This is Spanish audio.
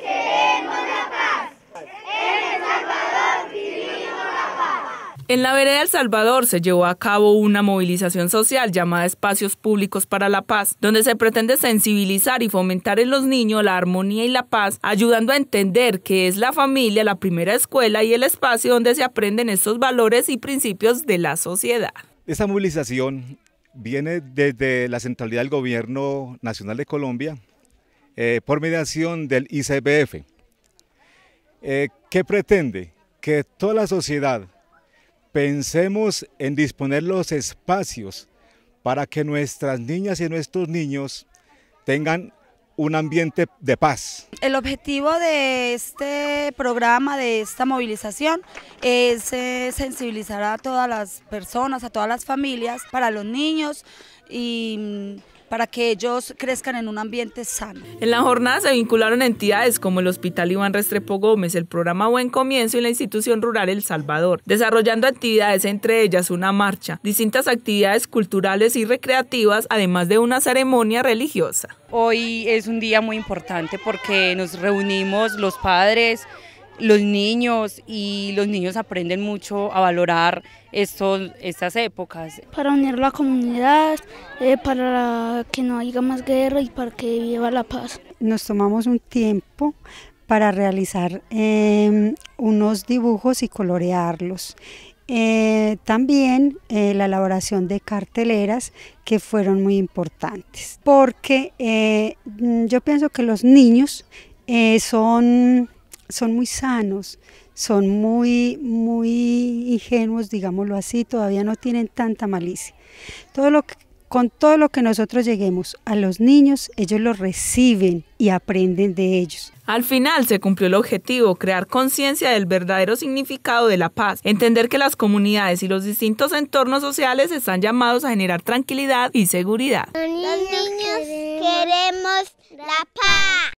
queremos la paz. En El Salvador la paz. En la vereda El Salvador se llevó a cabo una movilización social llamada Espacios Públicos para la Paz, donde se pretende sensibilizar y fomentar en los niños la armonía y la paz, ayudando a entender que es la familia la primera escuela y el espacio donde se aprenden estos valores y principios de la sociedad. Esta movilización viene desde la centralidad del Gobierno Nacional de Colombia, eh, por mediación del ICBF, eh, que pretende que toda la sociedad pensemos en disponer los espacios para que nuestras niñas y nuestros niños tengan un ambiente de paz. El objetivo de este programa, de esta movilización, es eh, sensibilizar a todas las personas, a todas las familias, para los niños y mm, para que ellos crezcan en un ambiente sano. En la jornada se vincularon entidades como el Hospital Iván Restrepo Gómez, el programa Buen Comienzo y la institución rural El Salvador, desarrollando actividades entre ellas una marcha, distintas actividades culturales y recreativas, además de una ceremonia religiosa. Hoy es un día muy importante porque nos reunimos los padres, los niños y los niños aprenden mucho a valorar estos, estas épocas. Para unir la comunidad, eh, para que no haya más guerra y para que viva la paz. Nos tomamos un tiempo para realizar em, unos dibujos y colorearlos. Eh, también eh, la elaboración de carteleras que fueron muy importantes, porque mm, yo pienso que los niños son son muy sanos, son muy, muy ingenuos, digámoslo así, todavía no tienen tanta malicia. Todo lo con todo lo que nosotros lleguemos a los niños, ellos lo reciben y aprenden de ellos. Al final se cumplió el objetivo, crear conciencia del verdadero significado de la paz, entender que las comunidades y los distintos entornos sociales están llamados a generar tranquilidad y seguridad. Los niños queremos la paz.